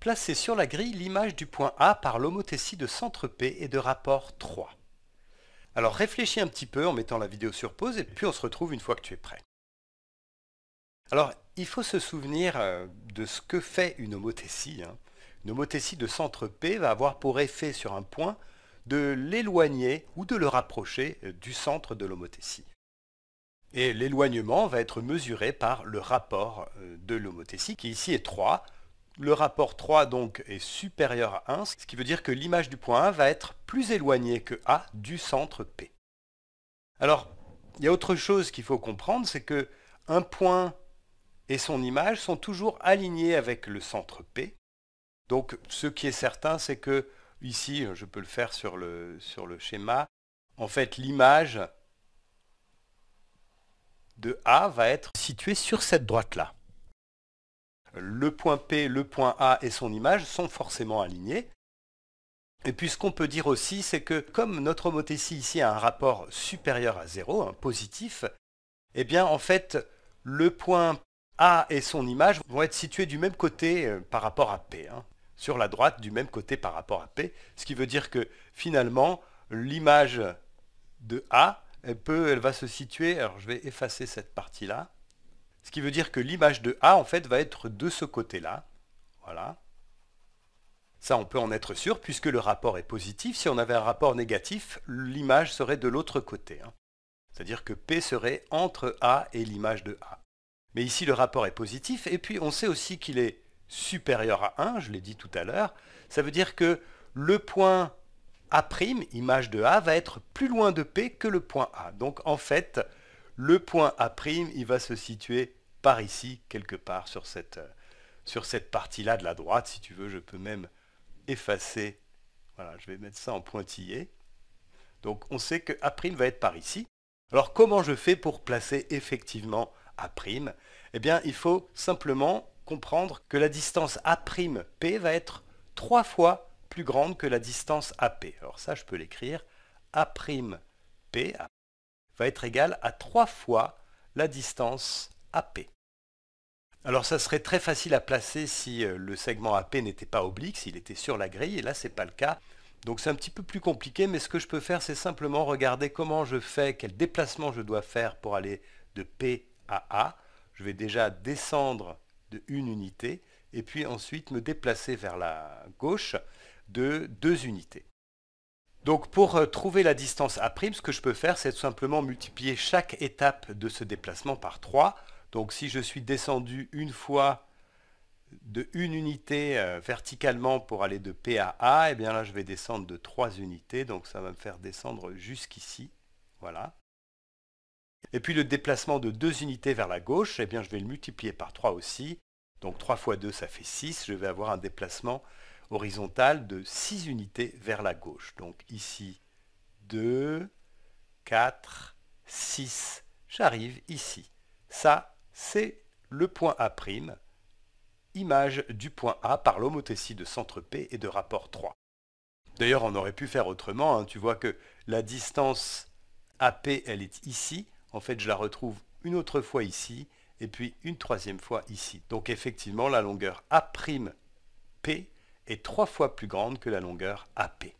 Placer sur la grille l'image du point A par l'homothétie de centre P et de rapport 3. Alors réfléchis un petit peu en mettant la vidéo sur pause et puis on se retrouve une fois que tu es prêt. Alors il faut se souvenir euh, de ce que fait une homothétie. Hein. Une homothétie de centre P va avoir pour effet sur un point de l'éloigner ou de le rapprocher euh, du centre de l'homothétie. Et l'éloignement va être mesuré par le rapport euh, de l'homothétie qui ici est 3 le rapport 3 donc est supérieur à 1, ce qui veut dire que l'image du point A va être plus éloignée que A du centre P. Alors, il y a autre chose qu'il faut comprendre, c'est que un point et son image sont toujours alignés avec le centre P. Donc ce qui est certain, c'est que ici, je peux le faire sur le, sur le schéma, en fait l'image de A va être située sur cette droite-là le point P, le point A et son image sont forcément alignés. Et puis ce qu'on peut dire aussi, c'est que comme notre homothétie ici a un rapport supérieur à 0, un positif, eh bien en fait, le point A et son image vont être situés du même côté euh, par rapport à P, hein. sur la droite du même côté par rapport à P, ce qui veut dire que finalement, l'image de A, elle, peut, elle va se situer, alors je vais effacer cette partie-là, ce qui veut dire que l'image de A, en fait, va être de ce côté-là. Voilà. Ça, on peut en être sûr, puisque le rapport est positif. Si on avait un rapport négatif, l'image serait de l'autre côté. Hein. C'est-à-dire que P serait entre A et l'image de A. Mais ici, le rapport est positif, et puis on sait aussi qu'il est supérieur à 1, je l'ai dit tout à l'heure. Ça veut dire que le point A', image de A, va être plus loin de P que le point A. Donc, en fait, le point A', il va se situer par ici, quelque part, sur cette, euh, sur cette partie-là de la droite. Si tu veux, je peux même effacer. Voilà, je vais mettre ça en pointillé. Donc on sait que A' va être par ici. Alors comment je fais pour placer effectivement A'? Eh bien, il faut simplement comprendre que la distance A'P va être trois fois plus grande que la distance AP. Alors ça, je peux l'écrire A'P, va être égal à 3 fois la distance AP. Alors ça serait très facile à placer si euh, le segment AP n'était pas oblique, s'il était sur la grille, et là c'est pas le cas. Donc c'est un petit peu plus compliqué, mais ce que je peux faire c'est simplement regarder comment je fais, quel déplacement je dois faire pour aller de P à A. Je vais déjà descendre de une unité, et puis ensuite me déplacer vers la gauche de deux unités. Donc pour euh, trouver la distance A', prime, ce que je peux faire, c'est tout simplement multiplier chaque étape de ce déplacement par 3. Donc si je suis descendu une fois de une unité euh, verticalement pour aller de P à A, et eh bien là je vais descendre de 3 unités, donc ça va me faire descendre jusqu'ici. Voilà. Et puis le déplacement de 2 unités vers la gauche, et eh bien je vais le multiplier par 3 aussi. Donc 3 fois 2 ça fait 6, je vais avoir un déplacement horizontale de 6 unités vers la gauche. Donc ici, 2, 4, 6. J'arrive ici. Ça, c'est le point A', image du point A par l'homothétie de centre P et de rapport 3. D'ailleurs, on aurait pu faire autrement. Hein. Tu vois que la distance AP, elle est ici. En fait, je la retrouve une autre fois ici et puis une troisième fois ici. Donc effectivement, la longueur A'P est trois fois plus grande que la longueur AP.